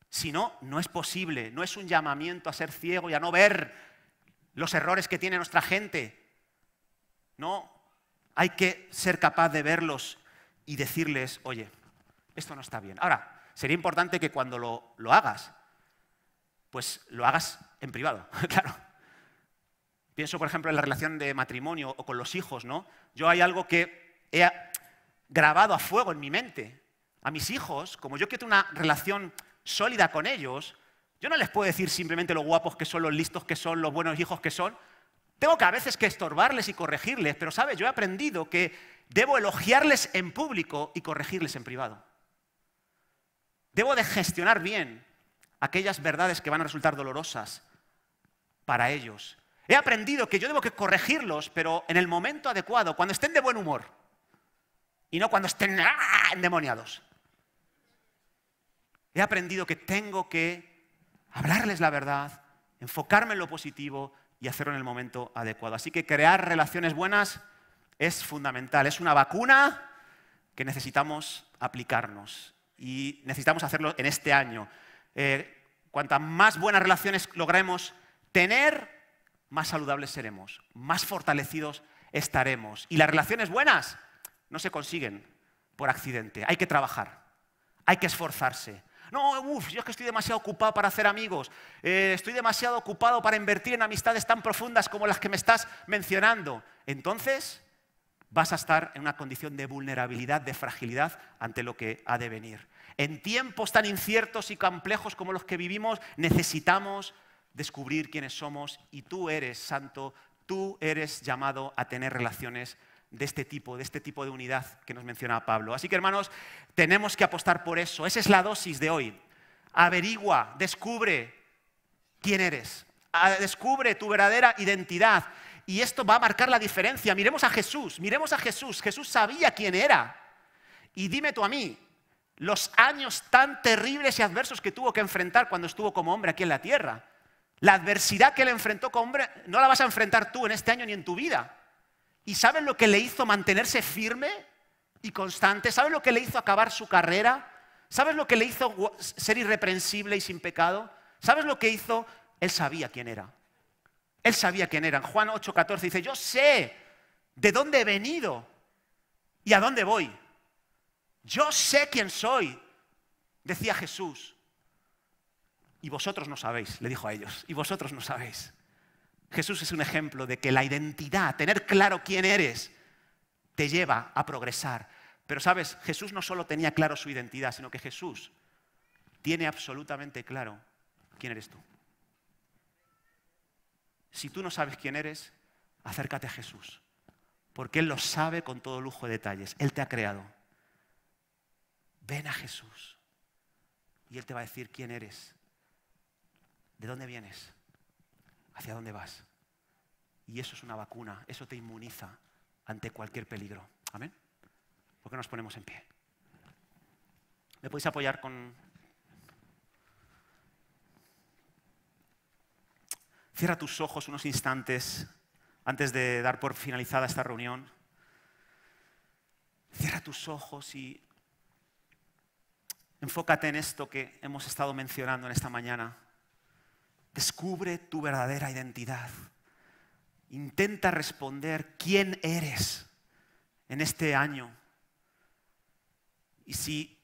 Si no, no es posible, no es un llamamiento a ser ciego y a no ver los errores que tiene nuestra gente. No, hay que ser capaz de verlos y decirles, oye, esto no está bien. Ahora, sería importante que cuando lo, lo hagas, pues lo hagas en privado, claro. Pienso, por ejemplo, en la relación de matrimonio o con los hijos, ¿no? Yo hay algo que he grabado a fuego en mi mente. A mis hijos, como yo quiero una relación sólida con ellos, yo no les puedo decir simplemente lo guapos que son, los listos que son, los buenos hijos que son. Tengo que a veces que estorbarles y corregirles, pero sabes, yo he aprendido que debo elogiarles en público y corregirles en privado. Debo de gestionar bien aquellas verdades que van a resultar dolorosas para ellos. He aprendido que yo debo que corregirlos, pero en el momento adecuado, cuando estén de buen humor y no cuando estén ¡ah!, endemoniados. He aprendido que tengo que hablarles la verdad, enfocarme en lo positivo y hacerlo en el momento adecuado. Así que crear relaciones buenas es fundamental, es una vacuna que necesitamos aplicarnos y necesitamos hacerlo en este año. Eh, cuantas más buenas relaciones logremos tener, más saludables seremos, más fortalecidos estaremos. Y las relaciones buenas no se consiguen por accidente, hay que trabajar, hay que esforzarse, no, uff, yo es que estoy demasiado ocupado para hacer amigos. Eh, estoy demasiado ocupado para invertir en amistades tan profundas como las que me estás mencionando. Entonces vas a estar en una condición de vulnerabilidad, de fragilidad ante lo que ha de venir. En tiempos tan inciertos y complejos como los que vivimos, necesitamos descubrir quiénes somos y tú eres santo, tú eres llamado a tener relaciones de este tipo, de este tipo de unidad que nos menciona Pablo. Así que hermanos, tenemos que apostar por eso. Esa es la dosis de hoy. Averigua, descubre quién eres, descubre tu verdadera identidad. Y esto va a marcar la diferencia. Miremos a Jesús, miremos a Jesús. Jesús sabía quién era. Y dime tú a mí, los años tan terribles y adversos que tuvo que enfrentar cuando estuvo como hombre aquí en la tierra. La adversidad que le enfrentó como hombre no la vas a enfrentar tú en este año ni en tu vida. ¿Y saben lo que le hizo mantenerse firme y constante? ¿Saben lo que le hizo acabar su carrera? ¿Sabes lo que le hizo ser irreprensible y sin pecado? ¿Sabes lo que hizo? Él sabía quién era. Él sabía quién era. En Juan 8:14 dice, yo sé de dónde he venido y a dónde voy. Yo sé quién soy, decía Jesús. Y vosotros no sabéis, le dijo a ellos, y vosotros no sabéis. Jesús es un ejemplo de que la identidad, tener claro quién eres, te lleva a progresar. Pero sabes, Jesús no solo tenía claro su identidad, sino que Jesús tiene absolutamente claro quién eres tú. Si tú no sabes quién eres, acércate a Jesús, porque Él lo sabe con todo lujo de detalles. Él te ha creado. Ven a Jesús y Él te va a decir quién eres, de dónde vienes, hacia dónde vas. Y eso es una vacuna, eso te inmuniza ante cualquier peligro. Amén. ¿Por qué nos ponemos en pie? ¿Me podéis apoyar con... Cierra tus ojos unos instantes antes de dar por finalizada esta reunión. Cierra tus ojos y enfócate en esto que hemos estado mencionando en esta mañana. Descubre tu verdadera identidad. Intenta responder quién eres en este año. Y si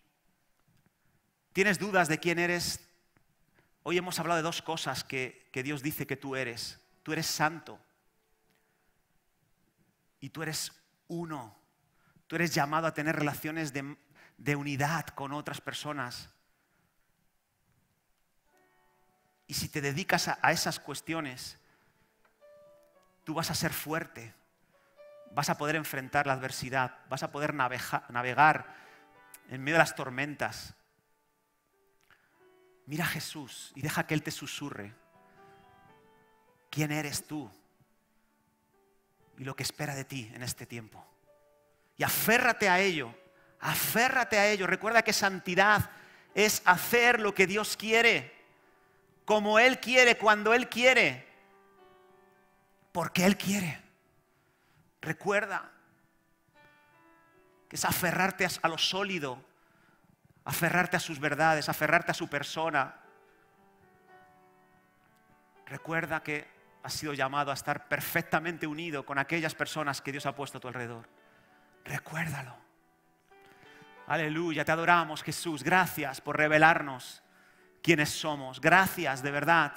tienes dudas de quién eres, hoy hemos hablado de dos cosas que, Dios dice que tú eres. Tú eres santo y tú eres uno. Tú eres llamado a tener relaciones de unidad con otras personas. Y si te dedicas a, esas cuestiones, tú vas a ser fuerte, vas a poder enfrentar la adversidad, vas a poder navegar en medio de las tormentas. Mira a Jesús y deja que Él te susurre quién eres tú y lo que espera de ti en este tiempo. Y aférrate a ello, aférrate a ello. Recuerda que santidad es hacer lo que Dios quiere como Él quiere, cuando Él quiere, porque Él quiere. Recuerda que es aferrarte a lo sólido, aferrarte a sus verdades, aferrarte a su persona. Recuerda que has sido llamado a estar perfectamente unido con aquellas personas que Dios ha puesto a tu alrededor. Recuérdalo. Aleluya, te adoramos Jesús. Gracias por revelarnos quienes somos. Gracias, de verdad.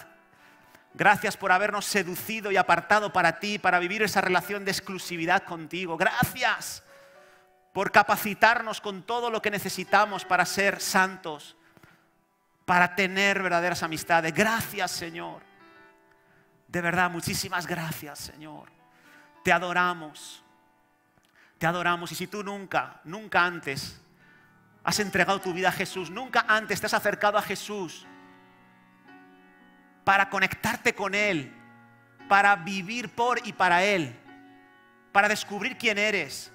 Gracias por habernos seducido y apartado para ti, para vivir esa relación de exclusividad contigo. Gracias por capacitarnos con todo lo que necesitamos para ser santos, para tener verdaderas amistades. Gracias, Señor. De verdad, muchísimas gracias, Señor. Te adoramos. Te adoramos. Y si tú nunca, nunca antes Has entregado tu vida a Jesús. Nunca antes te has acercado a Jesús para conectarte con Él, para vivir por y para Él, para descubrir quién eres.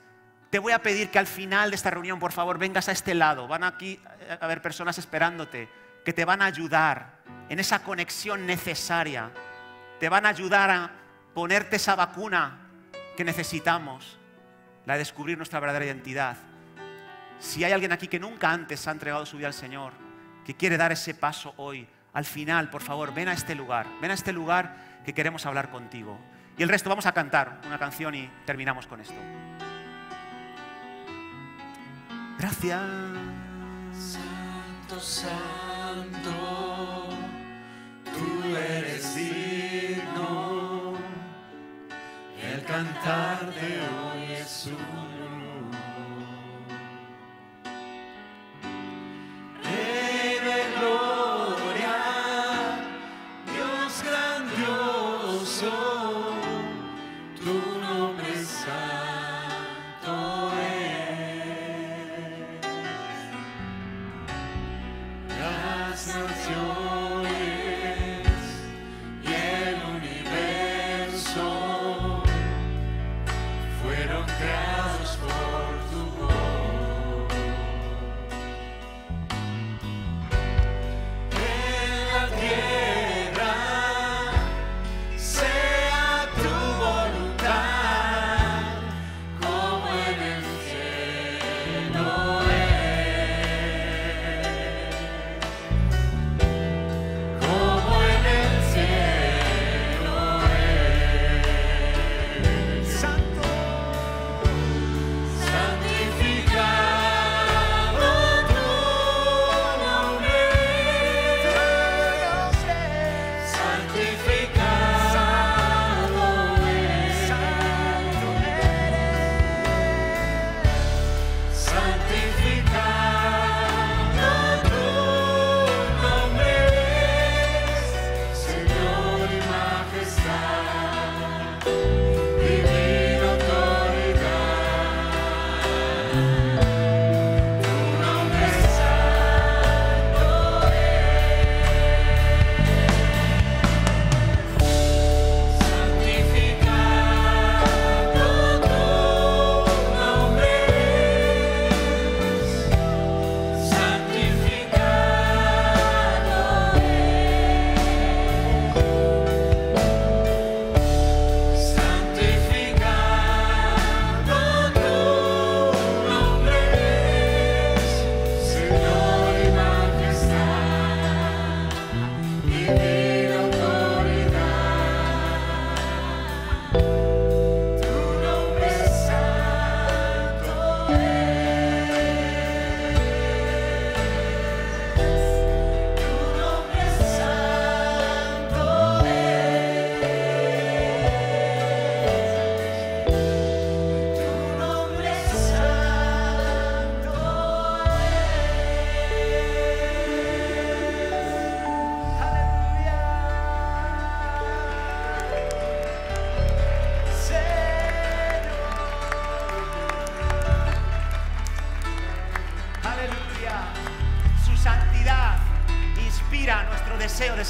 Te voy a pedir que al final de esta reunión, por favor, vengas a este lado. Van aquí eh, a haber personas esperándote que te van a ayudar en esa conexión necesaria. Te van a ayudar a ponerte esa vacuna que necesitamos, la de descubrir nuestra verdadera identidad. Si hay alguien aquí que nunca antes ha entregado su vida al Señor, que quiere dar ese paso hoy, al final, por favor, ven a este lugar, ven a este lugar que queremos hablar contigo. Y el resto vamos a cantar una canción y terminamos con esto. Gracias. Santo, santo, tú eres digno. El cantar de hoy es un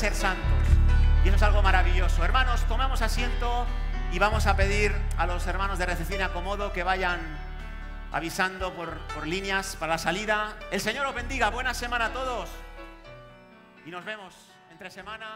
ser santos. Y eso es algo maravilloso. Hermanos, tomamos asiento y vamos a pedir a los hermanos de recepción y acomodo que vayan avisando por, por líneas para la salida. El Señor os bendiga. Buena semana a todos. Y nos vemos entre semana.